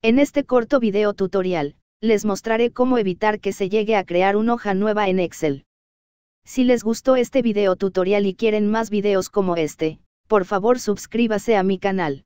En este corto video tutorial, les mostraré cómo evitar que se llegue a crear una hoja nueva en Excel. Si les gustó este video tutorial y quieren más videos como este, por favor suscríbase a mi canal.